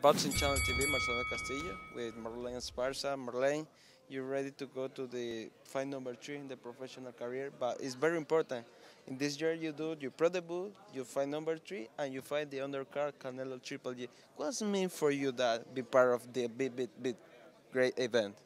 Boxing Channel TV, Marcelo Castillo with Marlene Sparsa. Marlene, you're ready to go to the fight number three in the professional career, but it's very important. In this year, you do your pro debut, you fight number three, and you fight the undercard Canelo Triple G. What does it mean for you that be part of the big, big, big, great event?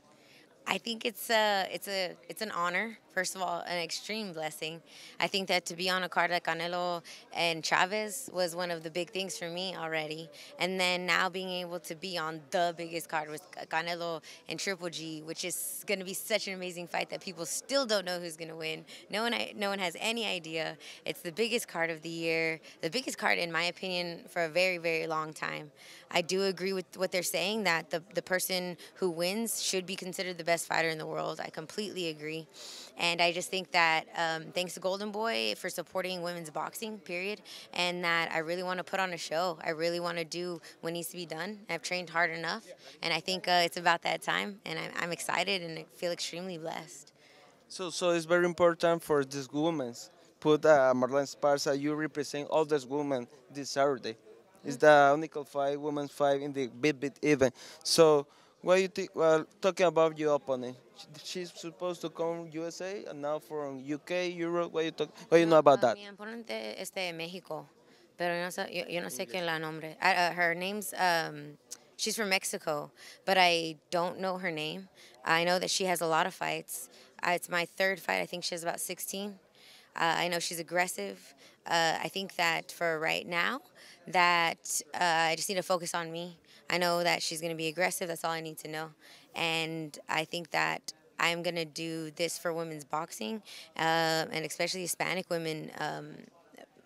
I think it's a, it's a, it's an honor first of all, an extreme blessing. I think that to be on a card like Canelo and Chavez was one of the big things for me already. And then now being able to be on the biggest card with Canelo and Triple G, which is going to be such an amazing fight that people still don't know who's going to win. No one, no one has any idea. It's the biggest card of the year, the biggest card, in my opinion, for a very, very long time. I do agree with what they're saying that the, the person who wins should be considered the best fighter in the world. I completely agree. And I just think that um, thanks to Golden Boy for supporting women's boxing, period. And that I really want to put on a show. I really want to do what needs to be done. I've trained hard enough. And I think uh, it's about that time. And I'm, I'm excited and I feel extremely blessed. So, so it's very important for these women. Put uh, Marlene Sparsa, you represent all these women this Saturday. It's mm. the only five women's five in the big big event. So what you think? Well, talking about your opponent, she's supposed to come USA and now from UK, Europe. What you talk? What you know about that? Mi oponente es de México, pero yo yo, no sé quién la nombre. Uh, her name's um, she's from Mexico, but I don't know her name. I know that she has a lot of fights. Uh, it's my third fight. I think she has about 16. Uh, I know she's aggressive. Uh, I think that for right now, that uh, I just need to focus on me. I know that she's going to be aggressive. That's all I need to know. And I think that I'm going to do this for women's boxing, uh, and especially Hispanic women. Um,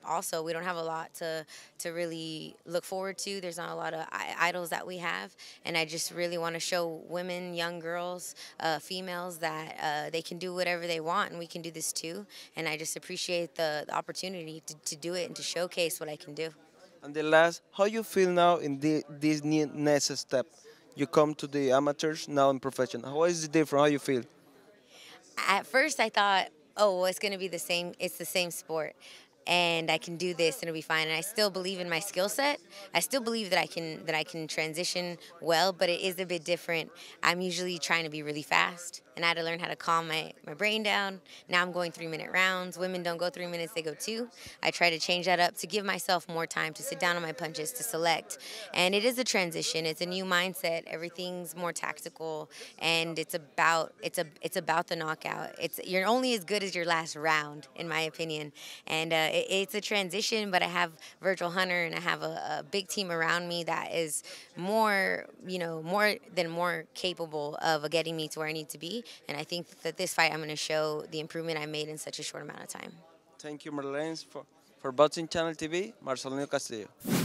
also we don't have a lot to to really look forward to. There's not a lot of idols that we have, and I just really want to show women, young girls, uh, females that uh, they can do whatever they want, and we can do this too. And I just appreciate the, the opportunity to, to do it and to showcase what I can do. And the last, how you feel now in the, this next step? You come to the amateurs, now in professional. How is it different? How you feel? At first, I thought, oh, well, it's going to be the same. It's the same sport and I can do this and it'll be fine. And I still believe in my skill set. I still believe that I can that I can transition well, but it is a bit different. I'm usually trying to be really fast and I had to learn how to calm my, my brain down. Now I'm going three minute rounds. Women don't go three minutes, they go two. I try to change that up to give myself more time to sit down on my punches, to select. And it is a transition. It's a new mindset. Everything's more tactical and it's about it's a it's about the knockout. It's you're only as good as your last round, in my opinion. And uh, it's a transition, but I have Virgil Hunter and I have a, a, big team around me that is more, you know, more than more capable of getting me to where I need to be. And I think that this fight, I'm going to show the improvement I made in such a short amount of time. Thank you, Marlene, for, for Boxing Channel TV, Marcelino Castillo.